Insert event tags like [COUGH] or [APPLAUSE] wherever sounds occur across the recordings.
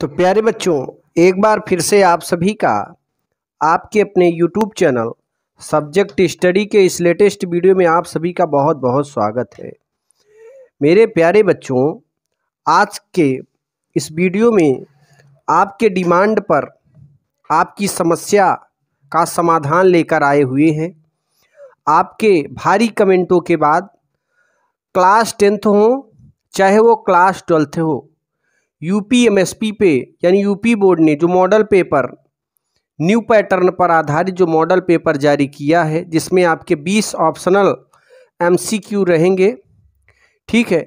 तो प्यारे बच्चों एक बार फिर से आप सभी का आपके अपने YouTube चैनल सब्जेक्ट स्टडी के इस लेटेस्ट वीडियो में आप सभी का बहुत बहुत स्वागत है मेरे प्यारे बच्चों आज के इस वीडियो में आपके डिमांड पर आपकी समस्या का समाधान लेकर आए हुए हैं आपके भारी कमेंटों के बाद क्लास टेंथ हो चाहे वो क्लास ट्वेल्थ हो यूपी पी पे यानी यूपी बोर्ड ने जो मॉडल पेपर न्यू पैटर्न पर आधारित जो मॉडल पेपर जारी किया है जिसमें आपके 20 ऑप्शनल एमसीक्यू रहेंगे ठीक है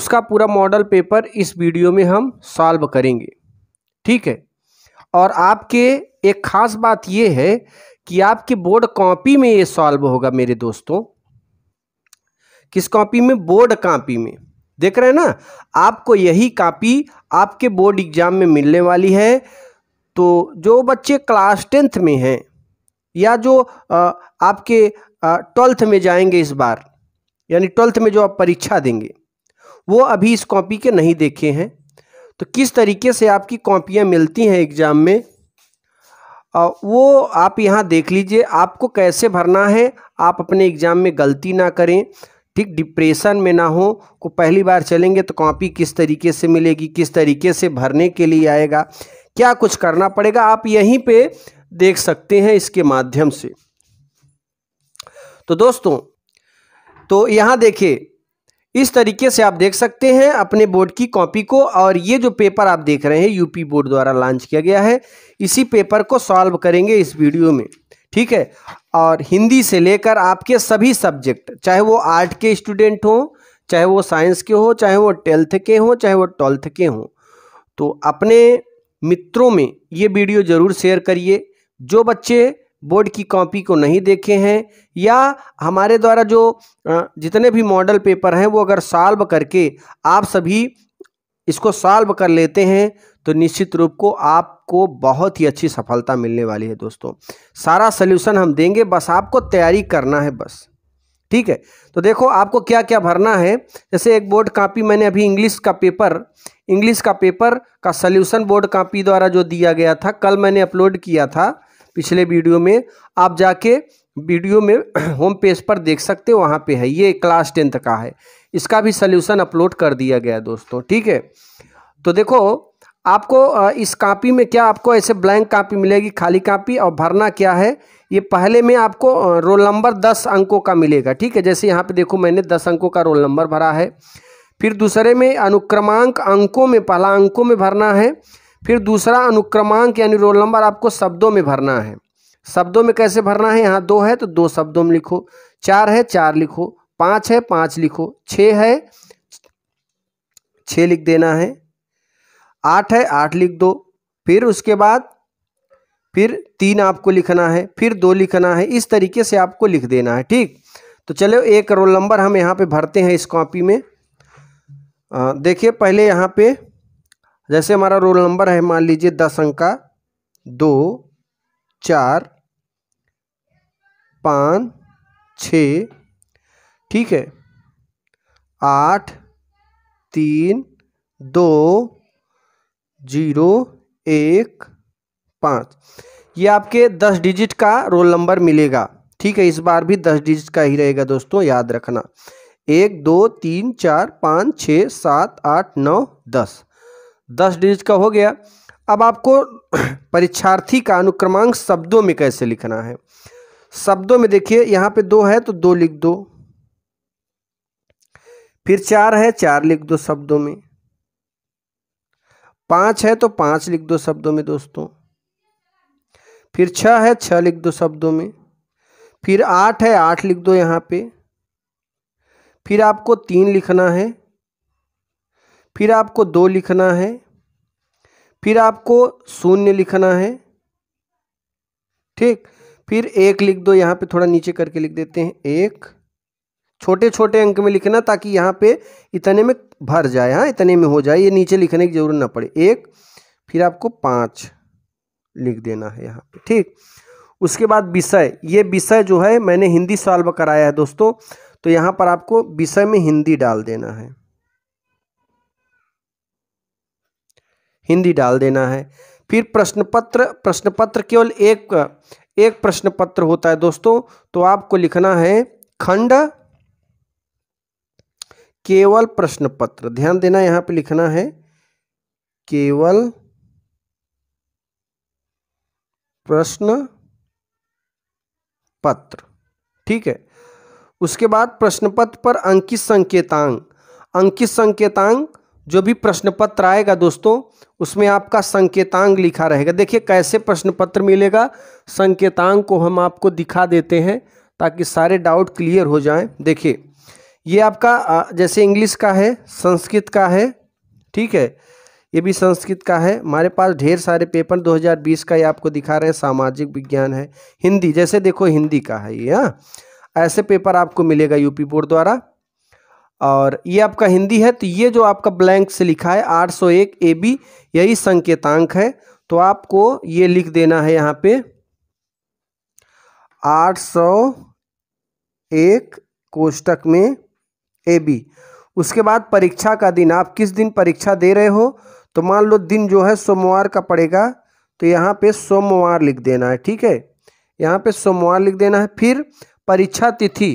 उसका पूरा मॉडल पेपर इस वीडियो में हम सॉल्व करेंगे ठीक है और आपके एक ख़ास बात यह है कि आपके बोर्ड कॉपी में ये सॉल्व होगा मेरे दोस्तों किस कॉपी में बोर्ड कॉपी में देख रहे हैं ना आपको यही कापी आपके बोर्ड एग्ज़ाम में मिलने वाली है तो जो बच्चे क्लास टेंथ में हैं या जो आपके ट्वेल्थ में जाएंगे इस बार यानी ट्वेल्थ में जो आप परीक्षा देंगे वो अभी इस कॉपी के नहीं देखे हैं तो किस तरीके से आपकी कॉपियाँ मिलती हैं एग्ज़ाम में वो आप यहाँ देख लीजिए आपको कैसे भरना है आप अपने एग्ज़ाम में गलती ना करें ठीक डिप्रेशन में ना हो को पहली बार चलेंगे तो कॉपी किस तरीके से मिलेगी किस तरीके से भरने के लिए आएगा क्या कुछ करना पड़ेगा आप यहीं पे देख सकते हैं इसके माध्यम से तो दोस्तों तो यहां देखिए इस तरीके से आप देख सकते हैं अपने बोर्ड की कॉपी को और ये जो पेपर आप देख रहे हैं यूपी बोर्ड द्वारा लॉन्च किया गया है इसी पेपर को सॉल्व करेंगे इस वीडियो में ठीक है और हिंदी से लेकर आपके सभी सब्जेक्ट चाहे वो आर्ट के स्टूडेंट हों चाहे वो साइंस के हो चाहे वो ट्वेल्थ के हों चाहे वो ट्वेल्थ के हों तो अपने मित्रों में ये वीडियो ज़रूर शेयर करिए जो बच्चे बोर्ड की कॉपी को नहीं देखे हैं या हमारे द्वारा जो जितने भी मॉडल पेपर हैं वो अगर सॉल्व करके आप सभी इसको सॉल्व कर लेते हैं तो निश्चित रूप को आपको बहुत ही अच्छी सफलता मिलने वाली है दोस्तों सारा सोल्यूशन हम देंगे बस आपको तैयारी करना है बस ठीक है तो देखो आपको क्या क्या भरना है जैसे एक बोर्ड कापी मैंने अभी इंग्लिश का पेपर इंग्लिश का पेपर का सोल्यूशन बोर्ड कापी द्वारा जो दिया गया था कल मैंने अपलोड किया था पिछले वीडियो में आप जाके वीडियो में होम [CLEARS THROAT] पेज पर देख सकते हो वहाँ पे है ये क्लास टेंथ का है इसका भी सल्यूशन अपलोड कर दिया गया दोस्तों ठीक है तो देखो आपको इस कापी में क्या आपको ऐसे ब्लैंक कापी मिलेगी खाली कापी और भरना क्या है ये पहले में आपको रोल नंबर दस अंकों का मिलेगा ठीक है जैसे यहाँ पे देखो मैंने दस अंकों का रोल नंबर भरा है फिर दूसरे में अनुक्रमांक अंकों में पहला अंकों में भरना है फिर दूसरा अनुक्रमांक यानी रोल नंबर आपको शब्दों में भरना है शब्दों में कैसे भरना है यहाँ दो है तो दो शब्दों में लिखो चार है चार लिखो पाँच है पाँच लिखो छः है छः लिख देना है आठ है आठ लिख दो फिर उसके बाद फिर तीन आपको लिखना है फिर दो लिखना है इस तरीके से आपको लिख देना है ठीक तो चलो एक रोल नंबर हम यहाँ पे भरते हैं इस कॉपी में देखिए पहले यहाँ पे जैसे हमारा रोल नंबर है मान लीजिए दस अंक का दो चार पाँच छ ठीक है आठ तीन दो जीरो एक पाँच ये आपके दस डिजिट का रोल नंबर मिलेगा ठीक है इस बार भी दस डिजिट का ही रहेगा दोस्तों याद रखना एक दो तीन चार पाँच छ सात आठ नौ दस दस डिजिट का हो गया अब आपको [CLEARS THROAT] परीक्षार्थी का अनुक्रमांक शब्दों में कैसे लिखना है शब्दों में देखिए यहां पे दो है तो दो लिख दो फिर चार है चार लिख दो शब्दों में पांच है तो पांच लिख दो शब्दों में दोस्तों फिर छह है छह लिख दो शब्दों में फिर आठ है आठ लिख दो यहां पे फिर आपको तीन लिखना है फिर आपको दो लिखना है फिर आपको शून्य लिखना है ठीक फिर एक लिख दो यहाँ पे थोड़ा नीचे करके लिख देते हैं एक छोटे छोटे अंक में लिखना ताकि यहाँ पे इतने में भर जाए हाँ इतने में हो जाए ये नीचे लिखने की जरूरत ना पड़े एक फिर आपको पाँच लिख देना है यहाँ पे ठीक उसके बाद विषय ये विषय जो है मैंने हिंदी सॉल्व कराया है दोस्तों तो यहाँ पर आपको विषय में हिंदी डाल देना है हिंदी डाल देना है फिर प्रश्न पत्र प्रश्न पत्र केवल एक एक प्रश्न पत्र होता है दोस्तों तो आपको लिखना है खंड केवल प्रश्न पत्र ध्यान देना यहां पे लिखना है केवल प्रश्न पत्र ठीक है उसके बाद प्रश्न पत्र पर अंकित संकेतांक अंकित संकेतांक जो भी प्रश्न पत्र आएगा दोस्तों उसमें आपका संकेतांग लिखा रहेगा देखिए कैसे प्रश्न पत्र मिलेगा संकेतांग को हम आपको दिखा देते हैं ताकि सारे डाउट क्लियर हो जाएं देखिए ये आपका जैसे इंग्लिश का है संस्कृत का है ठीक है ये भी संस्कृत का है हमारे पास ढेर सारे पेपर 2020 का ये आपको दिखा रहे हैं सामाजिक विज्ञान है हिंदी जैसे देखो हिंदी का है ये हाँ ऐसे पेपर आपको मिलेगा यूपी बोर्ड द्वारा और ये आपका हिंदी है तो ये जो आपका ब्लैंक से लिखा है 801 ए बी यही संकेतांक है तो आपको ये लिख देना है यहाँ पे 801 कोष्टक में ए बी उसके बाद परीक्षा का दिन आप किस दिन परीक्षा दे रहे हो तो मान लो दिन जो है सोमवार का पड़ेगा तो यहाँ पे सोमवार लिख देना है ठीक है यहाँ पे सोमवार लिख देना है फिर परीक्षा तिथि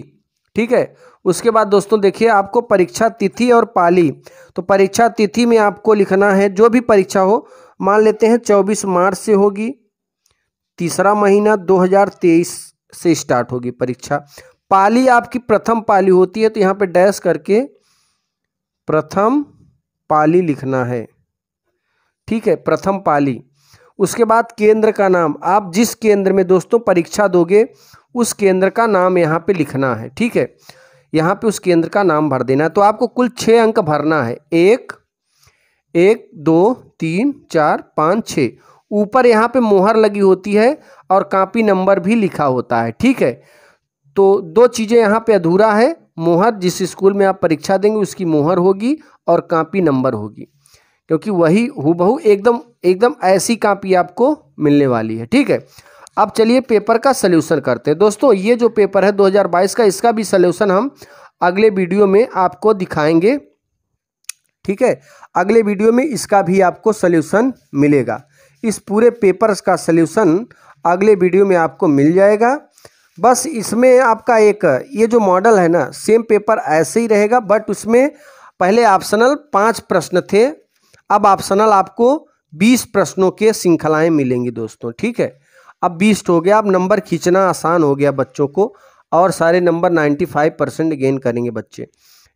ठीक है उसके बाद दोस्तों देखिए आपको परीक्षा तिथि और पाली तो परीक्षा तिथि में आपको लिखना है जो भी परीक्षा हो मान लेते हैं चौबीस मार्च से होगी तीसरा महीना 2023 से स्टार्ट होगी परीक्षा पाली आपकी प्रथम पाली होती है तो यहाँ पे डैश करके प्रथम पाली लिखना है ठीक है प्रथम पाली उसके बाद केंद्र का नाम आप जिस केंद्र में दोस्तों परीक्षा दोगे उस केंद्र का नाम यहाँ पे लिखना है ठीक है यहाँ पे उस केंद्र का नाम भर देना है तो आपको कुल छः अंक भरना है एक एक दो तीन चार पाँच छः ऊपर यहाँ पे मोहर लगी होती है और कापी नंबर भी लिखा होता है ठीक है तो दो चीज़ें यहाँ पे अधूरा है मोहर जिस स्कूल में आप परीक्षा देंगे उसकी मोहर होगी और कापी नंबर होगी क्योंकि वही हु एकदम एकदम ऐसी कापी आपको मिलने वाली है ठीक है अब चलिए पेपर का सल्यूशन करते हैं दोस्तों ये जो पेपर है 2022 का इसका भी सल्यूशन हम अगले वीडियो में आपको दिखाएंगे ठीक है अगले वीडियो में इसका भी आपको सल्यूशन मिलेगा इस पूरे पेपर का सल्यूशन अगले वीडियो में आपको मिल जाएगा बस इसमें आपका एक ये जो मॉडल है ना सेम पेपर ऐसे ही रहेगा बट उसमें पहले ऑप्शनल पाँच प्रश्न थे अब ऑप्शनल आपको बीस प्रश्नों के श्रृंखलाएँ मिलेंगी दोस्तों ठीक है अब बीस हो गया अब नंबर खींचना आसान हो गया बच्चों को और सारे नंबर 95 परसेंट गेन करेंगे बच्चे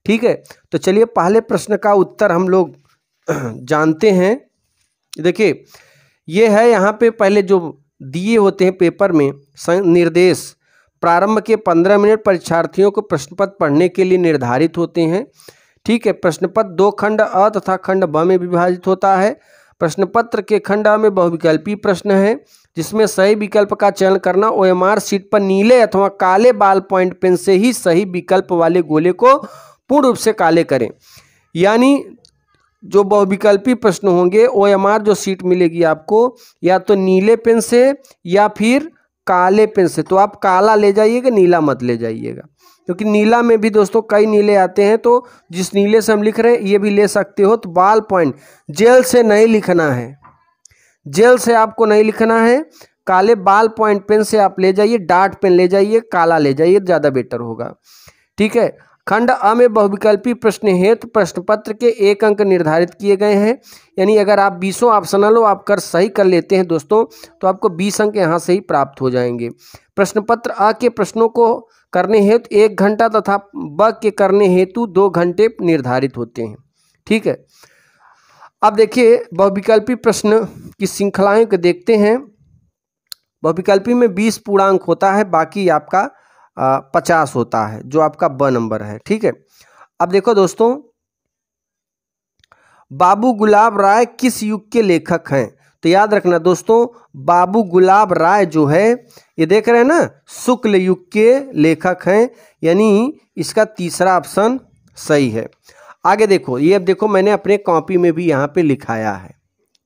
ठीक है तो चलिए पहले प्रश्न का उत्तर हम लोग [CLEARS THROAT] जानते हैं देखिए ये है यहाँ पे पहले जो दिए होते हैं पेपर में निर्देश प्रारंभ के पंद्रह मिनट परीक्षार्थियों को प्रश्न पत्र पढ़ने के लिए निर्धारित होते हैं ठीक है प्रश्न पत्र दो खंड अ तथा खंड ब में विभाजित होता है प्रश्न पत्र के खंड अ में बहुविकल्पी प्रश्न है जिसमें सही विकल्प का चयन करना आर सीट पर नीले अथवा काले बाल पॉइंट पेन से ही सही विकल्प वाले गोले को पूर्ण रूप से काले करें यानी जो बहुविकल्पी प्रश्न होंगे आर जो सीट मिलेगी आपको या तो नीले पेन से या फिर काले पेन से तो आप काला ले जाइएगा नीला मत ले जाइएगा क्योंकि नीला में भी दोस्तों कई नीले आते हैं तो जिस नीले से हम लिख रहे हैं ये भी ले सकते हो तो बाल पॉइंट जेल से नहीं लिखना है जेल से आपको नहीं लिखना है काले बाल पॉइंट पेन से आप ले जाइए डार्ट पेन ले जाइए काला ले जाइए ज़्यादा बेटर होगा ठीक है खंड अ में बहुविकल्पी प्रश्न हेतु प्रश्न पत्र के एक अंक निर्धारित किए गए हैं यानी अगर आप बीसों ऑप्शनल हो आप कर सही कर लेते हैं दोस्तों तो आपको बीस अंक यहाँ से ही प्राप्त हो जाएंगे प्रश्न पत्र अ के प्रश्नों को करने हेतु एक घंटा तथा ब के करने हेतु दो घंटे निर्धारित होते हैं ठीक है अब देखिए बहुविकल्पी प्रश्न की श्रृंखलाएँ को देखते हैं बहुविकल्पी में बीस पूर्णांक होता है बाकी आपका पचास होता है जो आपका ब नंबर है ठीक है अब देखो दोस्तों बाबू गुलाब राय किस युग के लेखक हैं तो याद रखना दोस्तों बाबू गुलाब राय जो है ये देख रहे हैं ना शुक्ल युग के लेखक हैं यानी इसका तीसरा ऑप्शन सही है आगे देखो ये अब देखो मैंने अपने कॉपी में भी यहाँ पे लिखाया है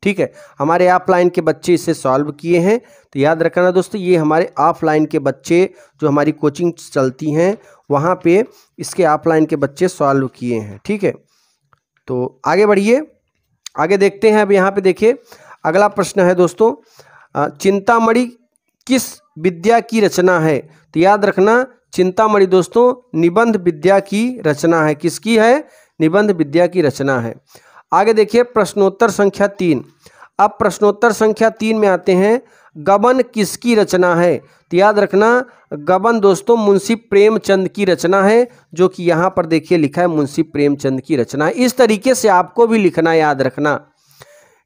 ठीक है हमारे ऑफलाइन के बच्चे इसे सॉल्व किए हैं तो याद रखना दोस्तों ये हमारे ऑफलाइन के बच्चे जो हमारी कोचिंग चलती हैं वहाँ पे इसके ऑफलाइन के बच्चे सॉल्व किए हैं ठीक है तो आगे बढ़िए आगे देखते हैं अब यहाँ पे देखिए अगला प्रश्न है दोस्तों चिंतामणि किस विद्या की रचना है तो याद रखना चिंतामणि दोस्तों निबंध विद्या की रचना है किसकी है निबंध विद्या की रचना है आगे देखिए प्रश्नोत्तर संख्या तीन अब प्रश्नोत्तर संख्या तीन में आते हैं गबन किसकी रचना है तो याद रखना गबन दोस्तों मुंशी प्रेमचंद की रचना है जो कि यहाँ पर देखिए लिखा है मुंशी प्रेमचंद की रचना है इस तरीके से आपको भी लिखना याद रखना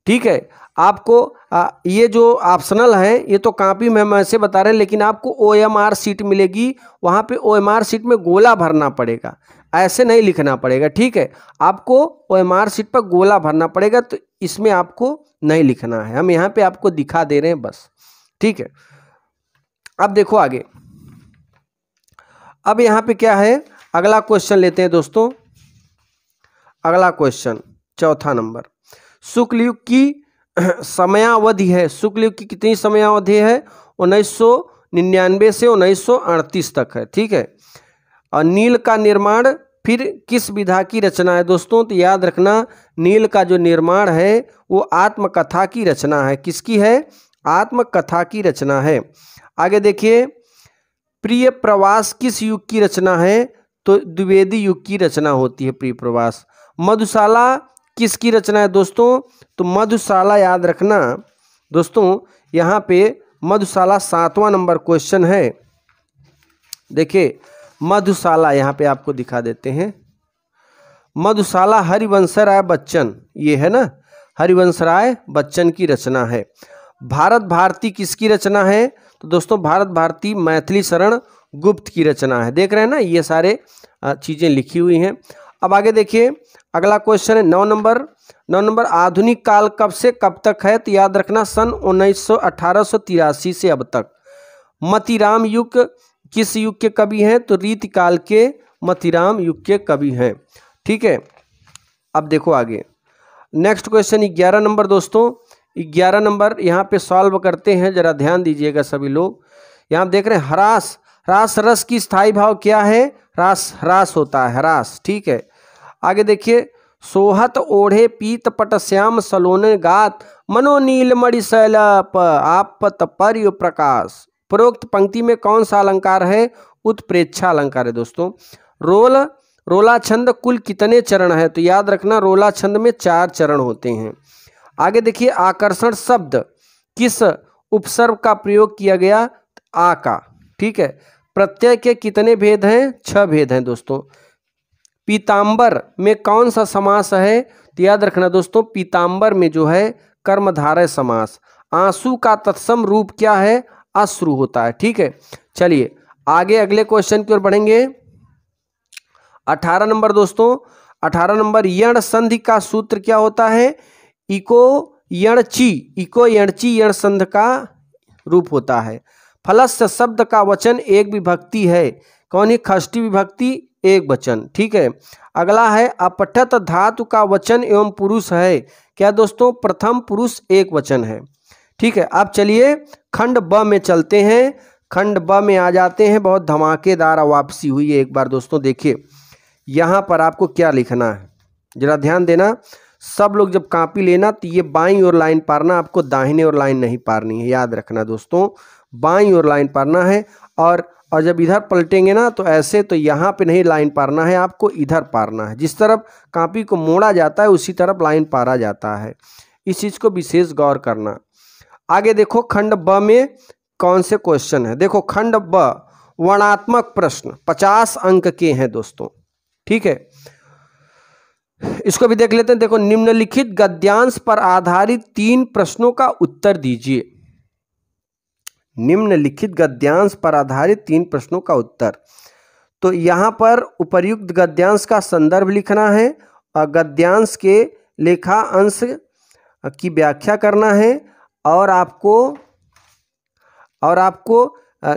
ठीक है आपको आ, ये जो ऑप्शनल है ये तो कापी में हम ऐसे बता रहे हैं लेकिन आपको ओ एम आर सीट मिलेगी वहाँ पे ओ एम आर सीट में गोला भरना पड़ेगा ऐसे नहीं लिखना पड़ेगा ठीक है आपको ओ एम आर सीट पर गोला भरना पड़ेगा तो इसमें आपको नहीं लिखना है हम यहाँ पे आपको दिखा दे रहे हैं बस ठीक है अब देखो आगे अब यहाँ पे क्या है अगला क्वेश्चन लेते हैं दोस्तों अगला क्वेश्चन चौथा नंबर शुक्ल युग की [CLEARS THROAT] समयावधि है शुक्ल युग की कितनी समयावधि है उन्नीस सौ निन्यानवे से उन्नीस सौ अड़तीस तक है ठीक है और नील का निर्माण फिर किस विधा की रचना है दोस्तों तो याद रखना नील का जो निर्माण है वो आत्मकथा की रचना है किसकी है आत्मकथा की रचना है आगे देखिए प्रिय प्रवास किस युग की रचना है तो द्विवेदी युग की रचना होती है प्रिय प्रवास मधुशाला किसकी रचना है दोस्तों तो मधुशाला याद रखना दोस्तों यहाँ पे मधुशाला सातवां नंबर क्वेश्चन है देखिए मधुशाला यहाँ पे आपको दिखा देते हैं मधुशाला हरिवंश राय बच्चन ये है ना हरिवंश राय बच्चन की रचना है भारत भारती किसकी रचना है तो दोस्तों भारत भारती मैथिली शरण गुप्त की रचना है देख रहे हैं ना ये सारे चीज़ें लिखी हुई हैं अब आगे देखिए अगला क्वेश्चन है नौ नंबर नौ नंबर आधुनिक काल कब से कब तक है तो याद रखना सन उन्नीस सौ से अब तक मतीराम युग किस युग के कवि हैं तो रीतिकाल के मथिराम युग के कवि हैं ठीक है अब देखो आगे नेक्स्ट क्वेश्चन ग्यारह नंबर दोस्तों ग्यारह नंबर यहाँ पे सॉल्व करते हैं जरा ध्यान दीजिएगा सभी लोग यहाँ देख रहे हैं हरास रास रस की स्थाई भाव क्या है रास ह्रास होता है हरास ठीक है आगे देखिए सोहत ओढ़े पीत पट श्याम सलोन गात मनोनील सैलप आप पर्य प्रकाश प्रोक्त पंक्ति में कौन सा अलंकार है उत्प्रेक्षा अलंकार है दोस्तों रोल रोला छंद कुल कितने चरण है तो याद रखना रोला छंद में चार चरण होते हैं आगे देखिए आकर्षण शब्द किस उपसर्ग का प्रयोग किया गया आ का ठीक है प्रत्यय के कितने भेद हैं छह भेद हैं दोस्तों पीताम्बर में कौन सा समास है तो याद रखना दोस्तों पीताम्बर में जो है कर्मधारय समास आंसू का तत्सम रूप क्या है अश्रु होता है ठीक है चलिए आगे अगले क्वेश्चन की ओर बढ़ेंगे अठारह नंबर दोस्तों अठारह नंबर यण संधि का सूत्र क्या होता है इको यणची इको यणची यण संध का रूप होता है फलस्य शब्द का वचन एक विभक्ति है कौन ही खष्टी विभक्ति एक वचन ठीक है अगला है अपठत धातु का वचन एवं पुरुष है क्या दोस्तों प्रथम पुरुष एक वचन है ठीक है अब चलिए खंड ब में चलते हैं खंड ब में आ जाते हैं बहुत धमाकेदार वापसी हुई है एक बार दोस्तों देखिए यहाँ पर आपको क्या लिखना है जरा ध्यान देना सब लोग जब कापी लेना तो ये बाई और लाइन पारना आपको दाहिने और लाइन नहीं पारनी है याद रखना दोस्तों बाई और लाइन पारना है और और जब इधर पलटेंगे ना तो ऐसे तो यहाँ पे नहीं लाइन पारना है आपको इधर पारना है जिस तरफ कापी को मोड़ा जाता है उसी तरफ लाइन पारा जाता है इस चीज़ को विशेष गौर करना आगे देखो खंड ब में कौन से क्वेश्चन है देखो खंड ब वर्णात्मक प्रश्न पचास अंक के हैं दोस्तों ठीक है इसको भी देख लेते हैं देखो निम्नलिखित गद्यांश पर आधारित तीन प्रश्नों का उत्तर दीजिए निम्नलिखित गद्यांश पर आधारित तीन प्रश्नों का उत्तर तो यहां पर उपर्युक्त गद्यांश का संदर्भ लिखना है और गद्यांश के लेखा अंश की व्याख्या करना है और आपको और आपको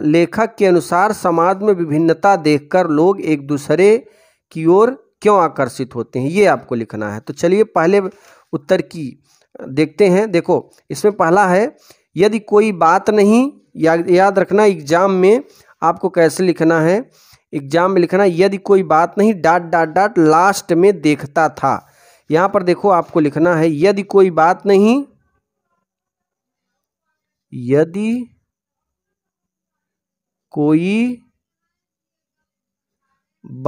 लेखक के अनुसार समाज में विभिन्नता देखकर लोग एक दूसरे की ओर क्यों आकर्षित होते हैं ये आपको लिखना है तो चलिए पहले उत्तर की देखते हैं देखो इसमें पहला है यदि कोई बात नहीं या, याद रखना एग्जाम में आपको कैसे लिखना है एग्जाम में लिखना यदि कोई बात नहीं डाट डाट डाट लास्ट में देखता था यहाँ पर देखो आपको लिखना है यदि कोई बात नहीं यदि कोई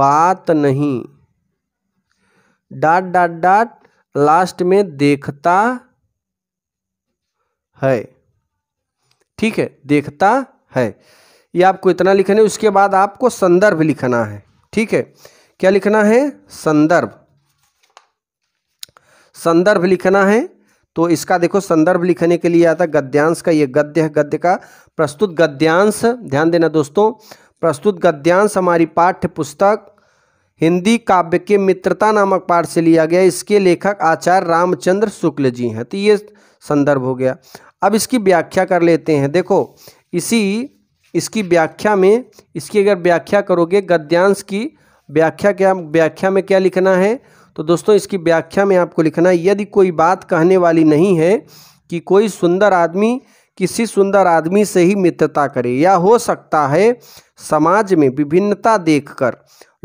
बात नहीं डाट डाट डाट लास्ट में देखता है ठीक है देखता है ये आपको इतना लिखना है उसके बाद आपको संदर्भ लिखना है ठीक है क्या लिखना है संदर्भ संदर्भ लिखना है तो इसका देखो संदर्भ लिखने के लिए आता गद्यांश का ये गद्य है गद्य का प्रस्तुत गद्यांश ध्यान देना दोस्तों प्रस्तुत गद्यांश हमारी पाठ्य पुस्तक हिंदी काव्य के मित्रता नामक पाठ से लिया गया इसके लेखक आचार्य रामचंद्र शुक्ल जी हैं तो ये संदर्भ हो गया अब इसकी व्याख्या कर लेते हैं देखो इसी इसकी व्याख्या में इसकी अगर व्याख्या करोगे गद्यांश की व्याख्या क्या व्याख्या में क्या लिखना है तो दोस्तों इसकी व्याख्या में आपको लिखना है यदि कोई बात कहने वाली नहीं है कि कोई सुंदर आदमी किसी सुंदर आदमी से ही मित्रता करे या हो सकता है समाज में विभिन्नता देखकर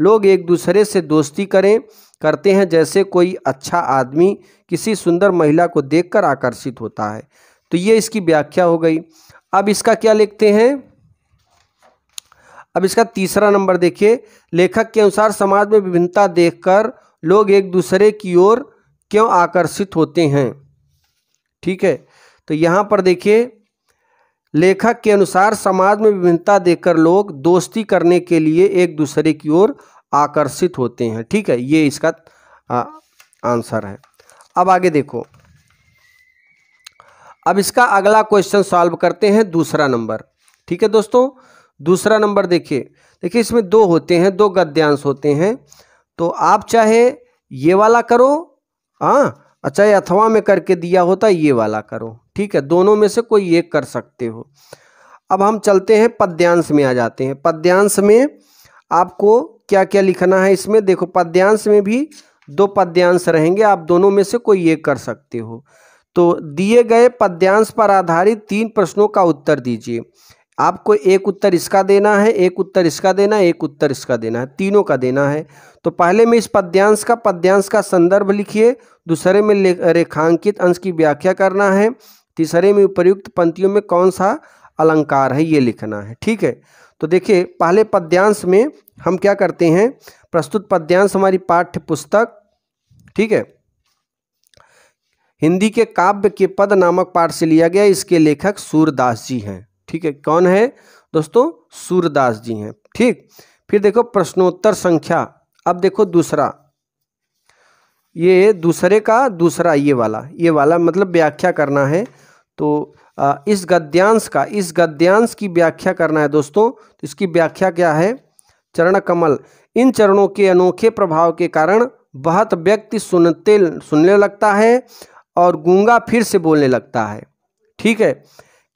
लोग एक दूसरे से दोस्ती करें करते हैं जैसे कोई अच्छा आदमी किसी सुंदर महिला को देखकर आकर्षित होता है तो ये इसकी व्याख्या हो गई अब इसका क्या लिखते हैं अब इसका तीसरा नंबर देखिए लेखक के अनुसार समाज में विभिन्नता देखकर लोग एक दूसरे की ओर क्यों आकर्षित होते हैं ठीक है तो यहाँ पर देखिए लेखक के अनुसार समाज में विभिन्नता देखकर लोग दोस्ती करने के लिए एक दूसरे की ओर आकर्षित होते हैं ठीक है ये इसका आ, आंसर है अब आगे देखो अब इसका अगला क्वेश्चन सॉल्व करते हैं दूसरा नंबर ठीक है दोस्तों दूसरा नंबर देखिए देखिए इसमें दो होते हैं दो गद्यांश होते हैं तो आप चाहे ये वाला करो हाँ अच्छा अथवा में करके दिया होता ये वाला करो ठीक है दोनों में से कोई एक कर सकते हो अब हम चलते हैं पद्यांश में आ जाते हैं पद्यांश में आपको क्या क्या लिखना है इसमें देखो पद्यांश में भी दो पद्यांश रहेंगे आप दोनों में से कोई एक कर सकते हो तो दिए गए पद्यांश पर आधारित तीन प्रश्नों का उत्तर दीजिए आपको एक उत्तर इसका देना है एक उत्तर इसका देना है एक उत्तर इसका देना है तीनों का देना है तो पहले में इस पद्यांश का पद्यांश का संदर्भ लिखिए दूसरे में रेखांकित अंश की व्याख्या करना है तीसरे में उपयुक्त पंक्तियों में कौन सा अलंकार है ये लिखना है ठीक है तो देखिए पहले पद्यांश में हम क्या करते हैं प्रस्तुत पद्यांश हमारी पाठ्य पुस्तक ठीक है हिंदी के काव्य के पद नामक पाठ से लिया गया इसके लेखक सूरदास जी हैं ठीक है कौन है दोस्तों सूरदास जी हैं ठीक फिर देखो प्रश्नोत्तर संख्या अब देखो दूसरा ये दूसरे का दूसरा ये वाला ये वाला मतलब व्याख्या करना है तो इस गद्यांश का इस गद्यांश की व्याख्या करना है दोस्तों तो इसकी व्याख्या क्या है चरण कमल इन चरणों के अनोखे प्रभाव के कारण बहुत व्यक्ति सुनते सुनने लगता है और गूंगा फिर से बोलने लगता है ठीक है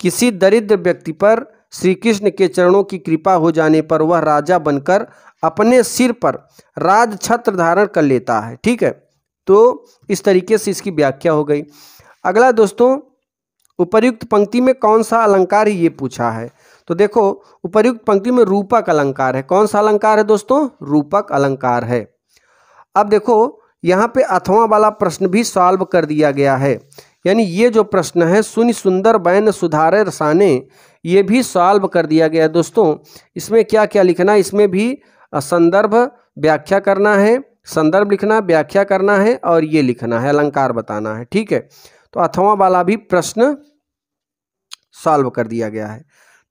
किसी दरिद्र व्यक्ति पर श्री कृष्ण के चरणों की कृपा हो जाने पर वह राजा बनकर अपने सिर पर राज छत्र धारण कर लेता है ठीक है तो इस तरीके से इसकी व्याख्या हो गई अगला दोस्तों उपर्युक्त पंक्ति में कौन सा अलंकार ये पूछा है तो देखो उपर्युक्त पंक्ति में रूपक अलंकार है कौन सा अलंकार है दोस्तों रूपक अलंकार है अब देखो यहाँ पे अथवा वाला प्रश्न भी सॉल्व कर दिया गया है यानी ये जो प्रश्न है सुनि सुंदर बैन सुधारे रसाने ये भी सॉल्व कर दिया गया है दोस्तों इसमें क्या क्या लिखना है इसमें भी संदर्भ व्याख्या करना है संदर्भ लिखना व्याख्या करना है और ये लिखना है अलंकार बताना है ठीक है तो अथवा वाला भी प्रश्न सॉल्व कर दिया गया है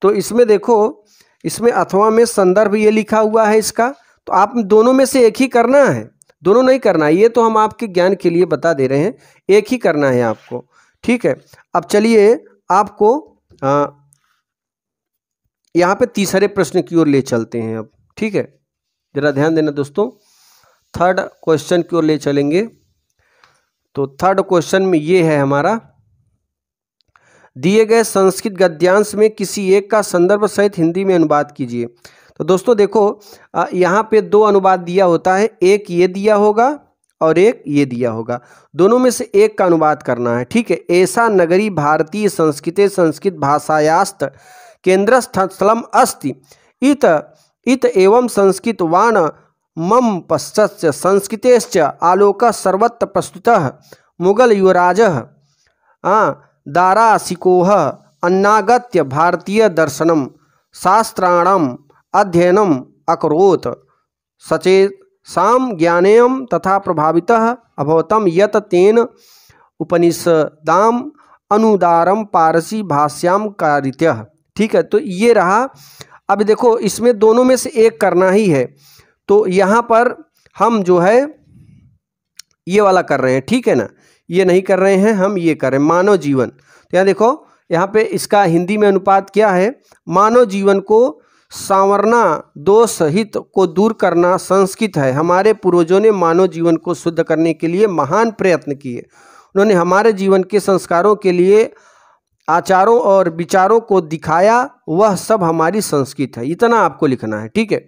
तो इसमें देखो इसमें अथवा में संदर्भ ये लिखा हुआ है इसका तो आप दोनों में से एक ही करना है दोनों नहीं करना ये तो हम आपके ज्ञान के लिए बता दे रहे हैं एक ही करना है आपको ठीक है अब चलिए आपको आ, यहाँ पे तीसरे प्रश्न की ओर ले चलते हैं अब ठीक है ज़रा ध्यान देना दोस्तों थर्ड क्वेश्चन की ओर ले चलेंगे तो थर्ड क्वेश्चन में ये है हमारा दिए गए संस्कृत गद्यांश में किसी एक का संदर्भ सहित हिंदी में अनुवाद कीजिए तो दोस्तों देखो यहाँ पे दो अनुवाद दिया होता है एक ये दिया होगा और एक ये दिया होगा दोनों में से एक का अनुवाद करना है ठीक है ऐसा नगरी भारतीय संस्कृत संस्कृत भाषायास्त केंद्र स्थलम अस्ति इत इत एवं संस्कृत वाण मम पश्चात संस्कृत आलोक सर्वत्र प्रस्तुत मुगल युवराज सिकोह अन्नागत्य भारतीय दर्शनम शास्त्राणम अध्ययनम अकरोत सचे साम ज्ञानेयम तथा प्रभावित अभवतम यत तेन उपनिषदाम अनुदारम पारसी भाष्याम कारित्य ठीक है तो ये रहा अब देखो इसमें दोनों में से एक करना ही है तो यहाँ पर हम जो है ये वाला कर रहे हैं ठीक है ना ये नहीं कर रहे हैं हम ये कर रहे हैं मानव जीवन तो यहाँ देखो यहाँ पे इसका हिंदी में अनुपात क्या है मानव जीवन को सांवरना दोष हित को दूर करना संस्कृत है हमारे पूर्वजों ने मानव जीवन को शुद्ध करने के लिए महान प्रयत्न किए उन्होंने हमारे जीवन के संस्कारों के लिए आचारों और विचारों को दिखाया वह सब हमारी संस्कृत है इतना आपको लिखना है ठीक है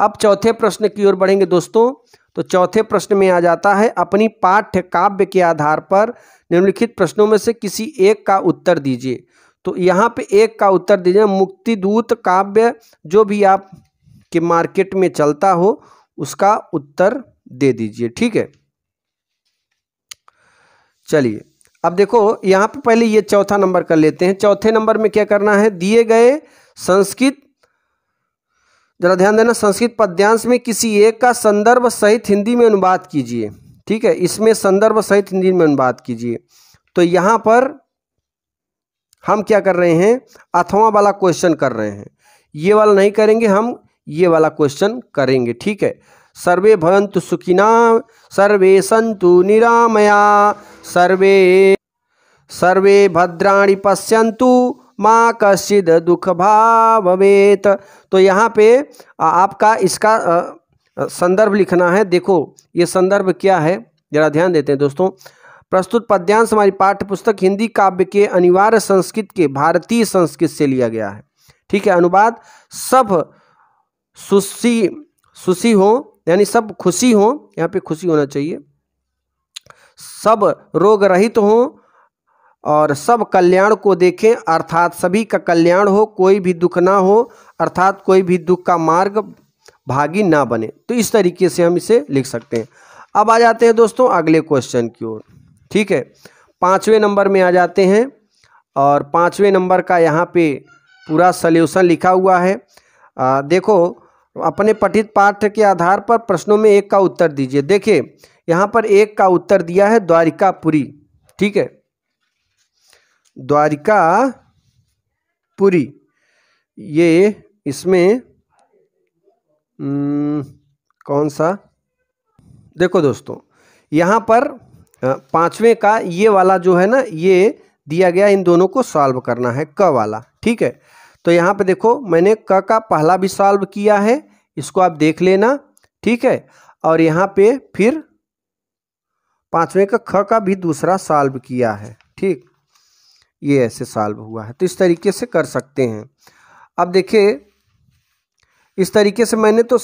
अब चौथे प्रश्न की ओर बढ़ेंगे दोस्तों तो चौथे प्रश्न में आ जाता है अपनी पाठ्य काव्य के आधार पर निम्नलिखित प्रश्नों में से किसी एक का उत्तर दीजिए तो यहाँ पे एक का उत्तर दीजिए मुक्तिदूत काव्य जो भी आप के मार्केट में चलता हो उसका उत्तर दे दीजिए ठीक है चलिए अब देखो यहाँ पे पहले ये चौथा नंबर कर लेते हैं चौथे नंबर में क्या करना है दिए गए संस्कृत जरा ध्यान देना संस्कृत पद्यांश में किसी एक का संदर्भ सहित हिंदी में अनुवाद कीजिए ठीक है इसमें संदर्भ सहित हिंदी में अनुवाद कीजिए तो यहाँ पर हम क्या कर रहे हैं अथवा वाला क्वेश्चन कर रहे हैं ये वाला नहीं करेंगे हम ये वाला क्वेश्चन करेंगे ठीक है सर्वे भवन्तु सुखिना सर्वे संतु निरामया सर्वे सर्वे भद्राणी पश्यंतु माँ कश्चित दुख भावेत तो यहाँ पे आपका इसका संदर्भ लिखना है देखो ये संदर्भ क्या है ज़रा ध्यान देते हैं दोस्तों प्रस्तुत पद्यांश हमारी पाठ्य पुस्तक हिंदी काव्य के अनिवार्य संस्कृत के भारतीय संस्कृत से लिया गया है ठीक है अनुवाद सब सुशी सुशी हो यानी सब खुशी हो यहाँ पे खुशी होना चाहिए सब रोग रहित हो और सब कल्याण को देखें अर्थात सभी का कल्याण हो कोई भी दुख ना हो अर्थात कोई भी दुख का मार्ग भागी ना बने तो इस तरीके से हम इसे लिख सकते हैं अब आ जाते हैं दोस्तों अगले क्वेश्चन की ओर ठीक है पाँचवें नंबर में आ जाते हैं और पाँचवें नंबर का यहाँ पे पूरा सल्यूशन लिखा हुआ है आ, देखो अपने पठित पाठ के आधार पर प्रश्नों में एक का उत्तर दीजिए देखिए यहाँ पर एक का उत्तर दिया है द्वारिकापुरी ठीक है द्वारिकापुरी ये इसमें कौन सा देखो दोस्तों यहाँ पर पांचवें का ये वाला जो है ना ये दिया गया इन दोनों को सॉल्व करना है क वाला ठीक है तो यहाँ पे देखो मैंने क का पहला भी सॉल्व किया है इसको आप देख लेना ठीक है और यहाँ पे फिर पांचवें का ख का भी दूसरा सॉल्व किया है ठीक ये ऐसे सॉल्व हुआ है तो इस तरीके से कर सकते हैं अब देखिए इस तरीके से मैंने तो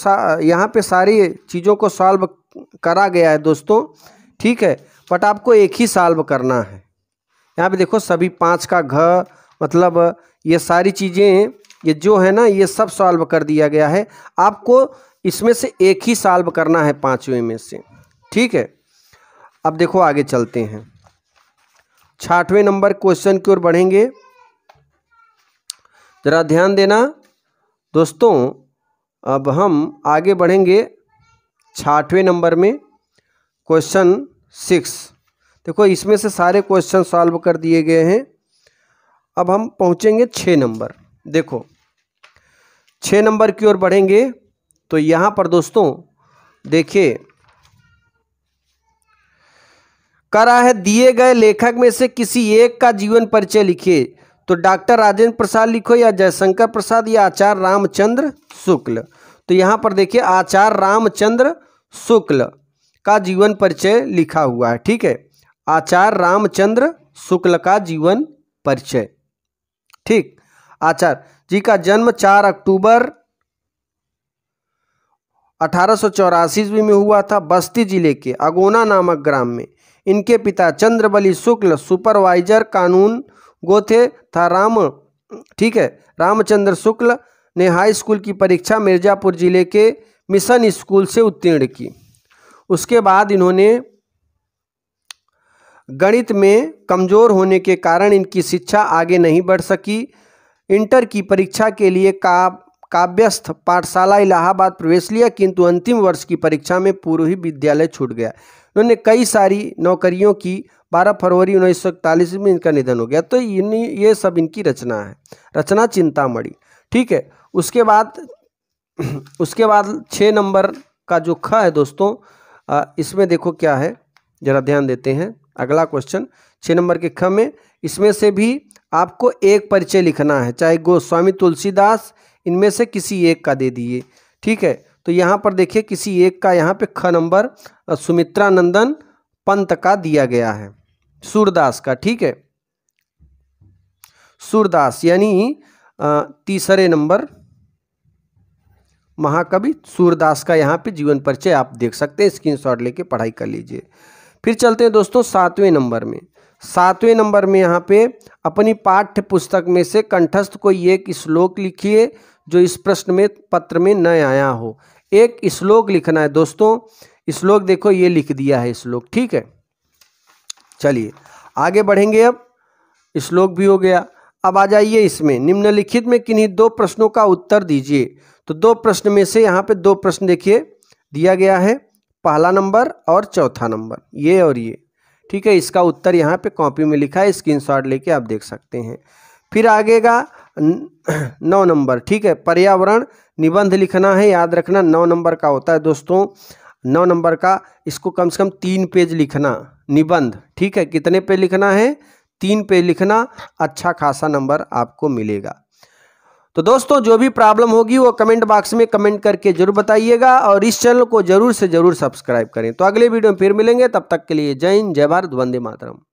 यहाँ पे सारी चीज़ों को सॉल्व करा गया है दोस्तों ठीक है बट आपको एक ही साल्व करना है यहाँ पे देखो सभी पाँच का घ मतलब ये सारी चीज़ें ये जो है ना ये सब सॉल्व कर दिया गया है आपको इसमें से एक ही सॉल्व करना है पाँचवें में से ठीक है अब देखो आगे चलते हैं छाठवें नंबर क्वेश्चन की ओर बढ़ेंगे ज़रा ध्यान देना दोस्तों अब हम आगे बढ़ेंगे छाठवें नंबर में क्वेश्चन सिक्स देखो इसमें से सारे क्वेश्चन सॉल्व कर दिए गए हैं अब हम पहुंचेंगे छः नंबर देखो छः नंबर की ओर बढ़ेंगे तो यहाँ पर दोस्तों देखिए करा है दिए गए लेखक में से किसी एक का जीवन परिचय लिखिए तो डॉक्टर राजेंद्र प्रसाद लिखो या जयशंकर प्रसाद या आचार्य रामचंद्र शुक्ल तो यहाँ पर देखिए आचार्य रामचंद्र शुक्ल का जीवन परिचय लिखा हुआ है ठीक है आचार्य रामचंद्र शुक्ल का जीवन परिचय ठीक आचार्य जी का जन्म 4 अक्टूबर अठारह ईस्वी में हुआ था बस्ती जिले के अगोना नामक ग्राम में इनके पिता चंद्रबली शुक्ल सुपरवाइजर कानून गोथे था राम ठीक है रामचंद्र शुक्ल ने हाई स्कूल की परीक्षा मिर्ज़ापुर जिले के मिशन स्कूल से उत्तीर्ण की उसके बाद इन्होंने गणित में कमज़ोर होने के कारण इनकी शिक्षा आगे नहीं बढ़ सकी इंटर की परीक्षा के लिए का काव्यस्थ पाठशाला इलाहाबाद प्रवेश लिया किंतु अंतिम वर्ष की परीक्षा में पूर्व ही विद्यालय छूट गया उन्होंने कई सारी नौकरियों की 12 फरवरी उन्नीस में इनका निधन हो गया तो इन ये सब इनकी रचना है रचना चिंतामणि ठीक है उसके बाद [CLEARS THROAT] उसके बाद छः नंबर का जो ख है दोस्तों इसमें देखो क्या है ज़रा ध्यान देते हैं अगला क्वेश्चन छः नंबर के ख में इसमें से भी आपको एक परिचय लिखना है चाहे गोस्वामी तुलसीदास इनमें से किसी एक का दे दिए ठीक है तो यहाँ पर देखिए किसी एक का यहाँ पे ख नंबर सुमित्रा नंदन पंत का दिया गया है सूरदास का ठीक है सूरदास यानी तीसरे नंबर महाकवि सूरदास का यहाँ पे जीवन परिचय आप देख सकते हैं स्क्रीन शॉट लेके पढ़ाई कर लीजिए फिर चलते हैं दोस्तों सातवें नंबर में सातवें नंबर में यहाँ पे अपनी पाठ्य पुस्तक में से कंठस्थ को एक श्लोक लिखिए जो इस प्रश्न में पत्र में न आया हो एक श्लोक लिखना है दोस्तों श्लोक देखो ये लिख दिया है श्लोक ठीक है चलिए आगे बढ़ेंगे अब श्लोक भी हो गया अब आ जाइए इसमें निम्नलिखित में किन्हीं दो प्रश्नों का उत्तर दीजिए तो दो प्रश्न में से यहाँ पे दो प्रश्न देखिए दिया गया है पहला नंबर और चौथा नंबर ये और ये ठीक है इसका उत्तर यहाँ पे कॉपी में लिखा है स्क्रीन शॉट लेके आप देख सकते हैं फिर आगे का [CLEARS THROAT] नौ नंबर ठीक है पर्यावरण निबंध लिखना है याद रखना नौ नंबर का होता है दोस्तों नौ नंबर का इसको कम से कम तीन पेज लिखना निबंध ठीक है कितने पेज लिखना है तीन पेज लिखना अच्छा खासा नंबर आपको मिलेगा तो दोस्तों जो भी प्रॉब्लम होगी वो कमेंट बॉक्स में कमेंट करके जरूर बताइएगा और इस चैनल को जरूर से जरूर सब्सक्राइब करें तो अगले वीडियो में फिर मिलेंगे तब तक के लिए जय हिंद जय भारत वंदे मातरम